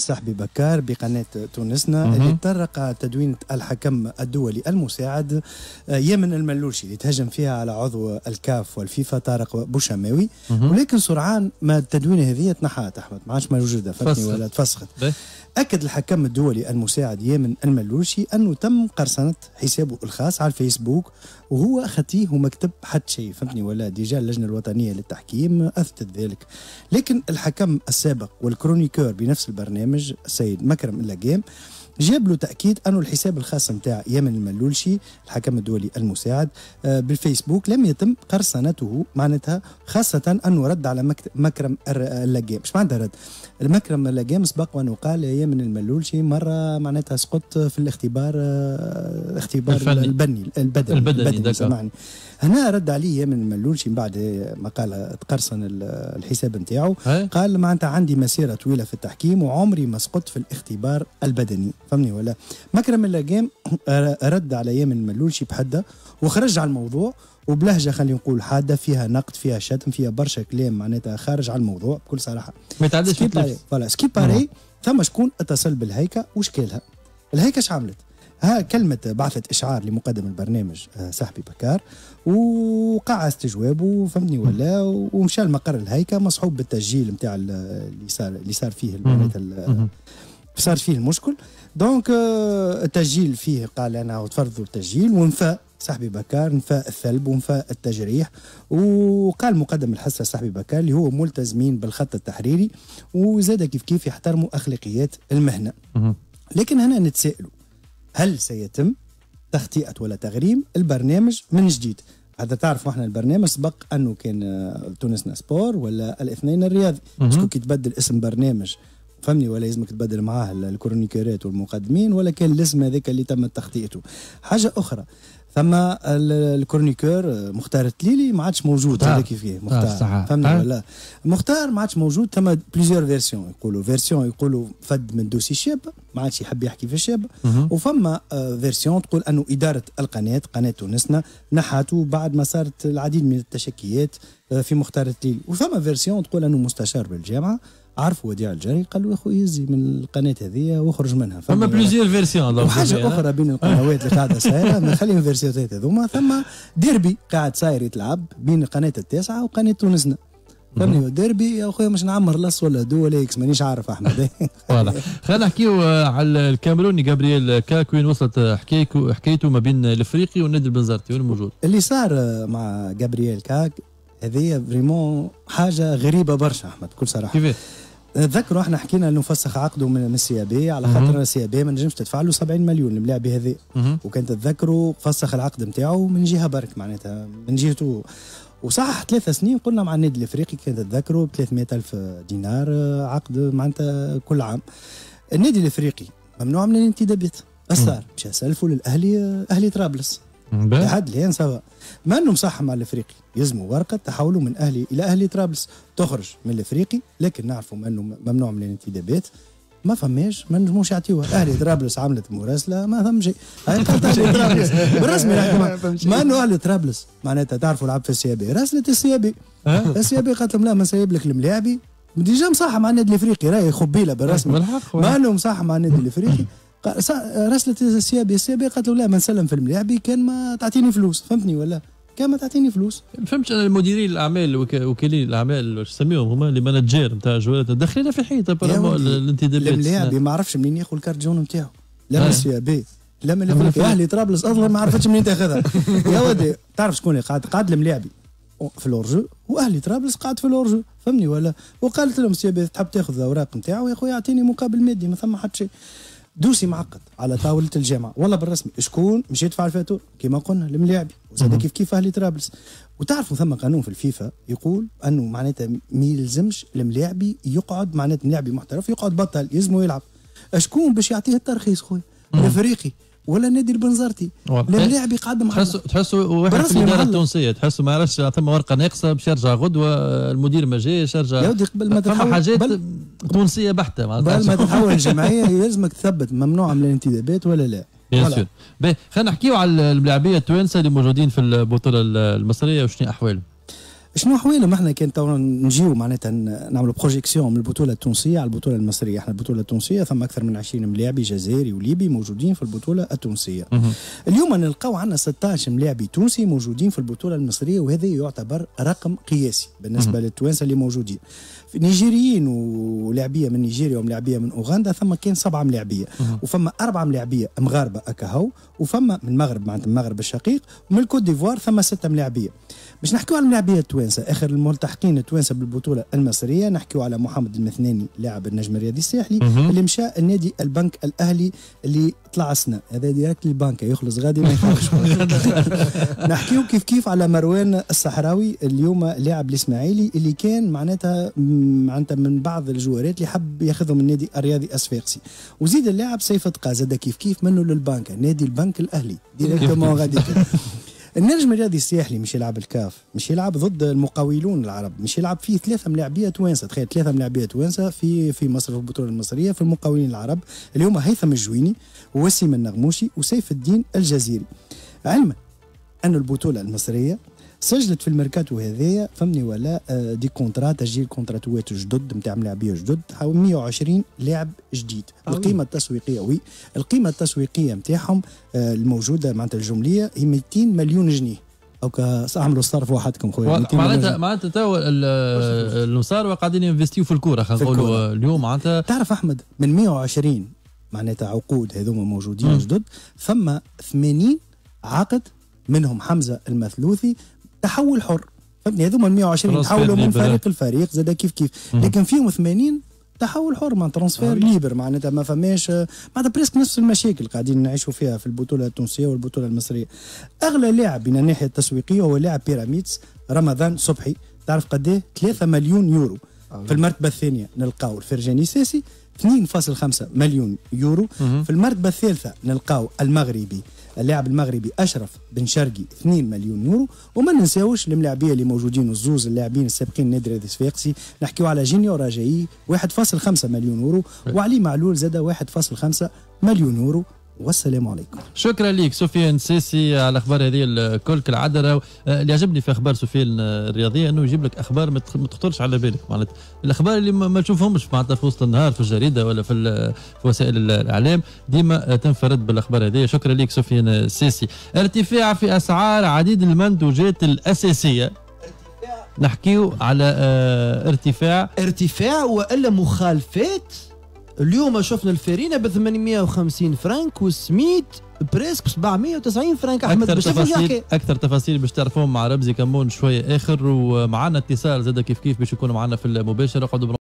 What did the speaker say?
صاحبي بكار بقناة تونسنا مم. اللي تطرق تدوينة الحكم الدولي المساعد آه، يمن الملوشي اللي تهجم فيها على عضو الكاف والفيفا طارق بوشماوي ولكن سرعان ما التدوينة هذه تنحات أحمد ما عادش موجودة فاتني ولا تفسخت أكد الحكم الدولي المساعد يامن الملوشي أنه تم قرصنة حسابه الخاص على الفيسبوك وهو خطيه ومكتب حد شيء فهمتني ولا ديجا اللجنة الوطنية للتحكيم أثبتت ذلك لكن الحكم السابق والكرونيكور بنفس البرنامج السيد مكرم اللاقام جاب له تاكيد انه الحساب الخاص نتاع يمن الملولشي الحكم الدولي المساعد آه، بالفيسبوك لم يتم قرصنته معناتها خاصه انه رد على مكرم اللقام مش معناتها رد المكرم اللقام سبق وانه قال يمن الملولشي مره معناتها سقط في الاختبار آه، اختبار البني البدني البدني, البدني هنا رد عليه يمن الملولشي من بعد ما قال تقرصن الحساب نتاعو قال معناتها عندي مسيره طويله في التحكيم وعمري ما سقطت في الاختبار البدني فهمني ولا مكرم اللاجام آه، رد على يامن شي بحده وخرج على الموضوع وبلهجه خلينا نقول حاده فيها نقد فيها شتم فيها برشا كلام معناتها خارج على الموضوع بكل صراحه ما يتعداش سكي باري فوالا سكي باري ثم شكون اتصل بالهيكه وشكالها الهيكه عملت ها كلمة بعثت إشعار لمقدم البرنامج آه، صاحبي بكار وقع استجواب وفهمني ولا ومشى لمقر الهيكة مصحوب بالتسجيل نتاع اللي صار اللي صار فيه صار فيه المشكل دونك آه، التسجيل فيه قال انا تفرضوا التسجيل ونفى صاحبي بكار نفى الثلب ونفى التجريح وقال مقدم الحصه صاحبي بكار اللي هو ملتزمين بالخط التحريري وزاد كيف كيف يحترموا اخلاقيات المهنه لكن هنا نتسائلوا هل سيتم تخطئه ولا تغريم البرنامج من جديد هذا تعرفوا احنا البرنامج سبق انه كان آه، تونسنا سبور ولا الاثنين الرياضي كي تبدل اسم برنامج فهمني ولا لازمك تبدل معاه الكرونيكيرات والمقدمين ولا كان الاسم هذاك اللي تم تخطيئته حاجه اخرى ثم الكرونيكور مختار التليلي ما عادش موجود هذا كيف مختار آه، فهمنا آه. ولا مختار ما عادش موجود ثم بليزيور فيرسيون يقولوا فيرسيون يقولوا فد من دوسي شاب ما عادش يحب يحكي في الشاب وفما فيرسيون آه، تقول انه اداره القناه قناه تونسنا نحاته بعد ما صارت العديد من التشكيات في مختار التليلي وفما فيرسيون تقول انه مستشار بالجامعه عرفوا وديع الجري قال له اخوي يزي من القناه هذه واخرج منها فما بليزيور فيرسيون وحاجه اخرى بين القنوات اللي قاعده صايره ما خليهم فيرسيوتات هذوما ثم ديربي قاعد صاير يتلعب بين القناه التاسعه وقناه تونسنا فهمني ديربي يا اخويا مش نعمر لص ولا دو ولا اكس مانيش عارف احمد فوالا خلينا نحكيو آه، على الكاميروني جابرييل كاك وين وصلت حكايته حكايته ما بين الافريقي والنادي البنزرتي وين موجود اللي صار مع جابرييل كاك هذه فريمون حاجه غريبه برشا احمد بكل صراحه كيفاش نتذكروا احنا حكينا انه فسخ عقده من بي على خاطر بي ما نجمش تدفع له 70 مليون الملاعب هذا وكان تتذكروا فسخ العقد نتاعو من جهه برك معناتها من جهته وصح ثلاث سنين قلنا مع النادي الافريقي كان تتذكروا ب 300 الف دينار آه، عقد معناتها كل عام النادي الافريقي ممنوع من الانتدابات اصدار مش سلفوا للاهلي آه، اهلي طرابلس لحد الان سوا ما انه مصحح مع الافريقي يلزموا ورقه تحولوا من اهلي الى اهلي طرابلس تخرج من الافريقي لكن نعرفوا انه ممنوع من الانتدابات ما فماش ما نجموش يعطيوها اهلي طرابلس عملت مراسله ما فهم شيء طرابلس بالرسمي ما انه اهلي طرابلس معناتها تعرفوا لعب في السيابي راسلت السيابي السيابي قالت لهم لا ما سايب لك الملاعبي ديجا مصحح مع النادي الافريقي راهي خبيله بالرسمي ما انه مصحح مع النادي الافريقي رسلت السيابي السيابي قالت له لا ما نسلم في الملاعبي كان ما تعطيني فلوس فهمتني ولا كان ما تعطيني فلوس فهمت فهمتش انا المديرين الاعمال وكيلين الاعمال واش نسميهم هما اللي مانجير نتاع جوالات دخلنا في حيط الانتدابات الملاعبي نعم. ما عرفش منين ياخذ جون نتاعو لا آه. السيابي لا من اهلي طرابلس اصلا ما عرفتش منين تاخذها يا ودي تعرف شكون اللي قاعد قاعد الملاعبي في الاورجو واهلي طرابلس قاعد في الاورجو فهمني ولا وقالت لهم سي تحب تاخذ الاوراق نتاعو يا خويا اعطيني مقابل مادي ما ثم حتى شيء دوسي معقد على طاوله الجامعه والله بالرسمي شكون مش يدفع الفاتوره كما قلنا الملاعبي وزاد كيف كيف اهلي طرابلس وتعرفوا ثم قانون في الفيفا يقول انه معناتها ما يلزمش الملاعبي يقعد معناتها ملاعبي محترف يقعد بطل يلزمه يلعب شكون باش يعطيه الترخيص خويا الافريقي ولا نادي البنزرتي اللاعب يقعد مع تحس تحسوا واحد في الاداره التونسيه تحسوا ما عرفش ثم ورقه ناقصه باش يرجع غدوه المدير ما جاش يرجع يا ودي قبل ما تحول حاجات بل... تونسيه بحته قبل ما تتحول الجمعيه لازمك تثبت ممنوع من الانتدابات ولا لا بيان سور خلينا نحكيو على الملاعبيه التوانسه اللي موجودين في البطوله المصريه وشنو احوالهم شنو حوالي ما احنا كان تو نجيو معناتها نعملوا بروجيكسيون من البطوله التونسيه على البطوله المصريه احنا البطوله التونسيه ثم اكثر من 20 ملاعبي جزائري وليبي موجودين في البطوله التونسيه اليوم نلقاو عندنا 16 ملاعبي تونسي موجودين في البطوله المصريه وهذا يعتبر رقم قياسي بالنسبه للتوانسه اللي موجودين نيجيريين ولاعبيه من نيجيريا وملاعبيه من اوغندا ثم كان سبعه ملاعبيه وفما اربعه ملاعبيه مغاربه اكاهو وفما من المغرب معناتها المغرب الشقيق ومن الكوت ديفوار ثم سته ملاعبيه باش نحكيو على الملاعبيه التوانسه اخر الملتحقين التوانسه بالبطوله المصريه نحكيو على محمد المثناني لاعب النجم الرياضي الساحلي اللي مشى النادي البنك الاهلي اللي طلع سنه هذا ديريكت للبنك يخلص غادي ما يخافش نحكيو كيف كيف على مروان الصحراوي اليوم لاعب الاسماعيلي اللي كان معناتها معناتها من بعض الجوارات اللي حب ياخذهم النادي الرياضي الصفاقسي وزيد اللاعب سيف دقا زاد كيف كيف منه للبنك نادي البنك الاهلي ديريكتومون غادي النجم الرياضي الساحلي مش يلعب الكاف مش يلعب ضد المقاولون العرب مش يلعب فيه ثلاثة ملاعبية توانسة تخيل ثلاثة ملاعبية توانسة في في مصر في البطولة المصرية في المقاولين العرب اللي هما هيثم الجويني ووسيم النغموشي وسيف الدين الجزيري علما أن البطولة المصرية سجلت في الميركاتو هذايا فهمني ولا آه، دي كونترا تسجيل كونتراتوات جدد نتاع ملاعبيه جدد 120 لاعب جديد آه، القيمه التسويقيه وي القيمه التسويقيه نتاعهم آه، الموجوده معناتها الجمليه هي 200 مليون جنيه اوكا اعملوا الصرف وحدكم خويا معناتها معناتها تو المصارفه قاعدين ينفستيو في الكوره خلينا نقولوا اليوم معناتها تعرف احمد من 120 معناتها عقود هذوما موجودين جدد فما 80 عقد منهم حمزه المثلوثي تحول حر فهمتني هذوما 120 تحولوا من فريق لفريق زاد كيف كيف لكن فيهم 80 تحول حر مع ترانسفير ليبر معناتها ما فماش معناتها بريسك نفس المشاكل قاعدين نعيشوا فيها في البطوله التونسيه والبطوله المصريه اغلى لاعب من الناحيه التسويقيه هو لاعب بيراميدز رمضان صبحي تعرف قد ايه 3 مليون يورو آه. في المرتبه الثانيه نلقاو الفرجاني ساسي 2.5 مليون يورو مه. في المرتبة الثالثة نلقاو المغربي اللاعب المغربي اشرف بن شرقي 2 مليون يورو وما ننساوش الملاعبيه اللي موجودين الزوز اللاعبين السابقين نادي الصفاقسي نحكيو على جينيو راجعي 1.5 مليون يورو وعلي معلول زاد 1.5 مليون يورو والسلام عليكم شكرا لك سفيان سيسي على الاخبار هذه الكل كالعاده اللي عجبني في اخبار سفيان الرياضيه انه يجيب لك اخبار ما تخطرش على بالك معناتها الاخبار اللي ما تشوفهمش معناتها في وسط النهار في الجريده ولا في, في وسائل الاعلام ديما تنفرد بالاخبار هذه شكرا لك سفيان السيسي ارتفاع في اسعار عديد المنتوجات الاساسيه نحكيو على آه، ارتفاع ارتفاع والا مخالفات اليوم شفنا الفرينه ب 850 فرانك وسميت بريسك 790 فرانك احمد اكثر تفاصيل اكثر تفاصيل باش تعرفوهم مع ربزي كمون شويه اخر ومعنا اتصال زاد كيف كيف باش يكونوا معنا في المباشر اقعدوا